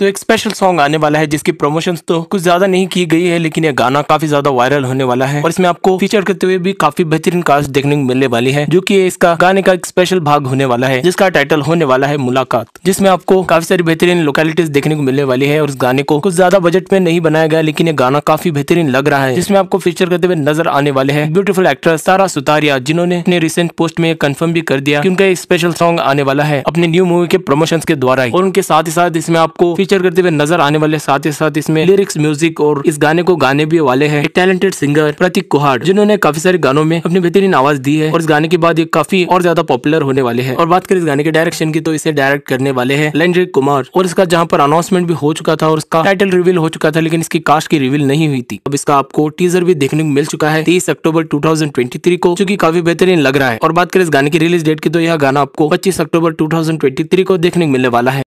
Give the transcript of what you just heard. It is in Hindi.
तो एक स्पेशल सॉन्ग आने वाला है जिसकी प्रमोशन तो कुछ ज्यादा नहीं की गई है लेकिन यह गाना काफी ज्यादा वायरल होने वाला है और इसमें आपको फीचर करते हुए भी काफी बेहतरीन कास्ट देखने को मिलने वाली है जो की इसका गाने का एक स्पेशल भाग होने वाला है जिसका टाइटल होने वाला है मुलाकात जिसमें आपको काफी सारी बेहतरीन लोकेलिटीज देखने को मिलने वाली है और इस गाने को कुछ ज्यादा बजट में नहीं बनाया गया लेकिन ये गाना काफी बेहतरीन लग रहा है जिसमें आपको फीचर करते हुए नजर आने वाले हैं ब्यूटीफुल एक्टर सारा सुतारिया जिन्होंने अपने रिसेंट पोस्ट में कंफर्म भी कर दिया कि उनका स्पेशल सॉन्ग आने वाला है अपने न्यू मूवी के प्रमोशन के द्वारा और उनके साथ ही साथ इसमें आपको फीचर करते हुए नजर आने वाले साथ ही साथ इसमें लिरिक्स म्यूजिक और इस गाने को गाने भी वाले हैं टैलेंटेड सिंगर प्रतीक कुहाड़ जिन्होंने काफी सारे गानों में अपनी बेहतरीन आवाज दी है और इस गाने के बाद ये काफी और ज्यादा पॉपुलर होने वाले है और बात करें इस गाने के डायरेक्शन की तो इसे डायरेक्ट करने वाले है लंजय कुमार और इसका जहाँ पर अनाउंसमेंट भी हो चुका था और इसका टाइटल रिवील हो चुका था लेकिन इसकी कास्ट की रिवील नहीं हुई थी अब इसका आपको टीजर भी देखने को मिल चुका है तीस अक्टूबर टू को जो की काफी बेहतरीन लग रहा है और बात करें इस गाने की रिलीज डेट की तो यह गाना आपको पच्चीस अक्टूबर टू को देखने को मिलने वाला है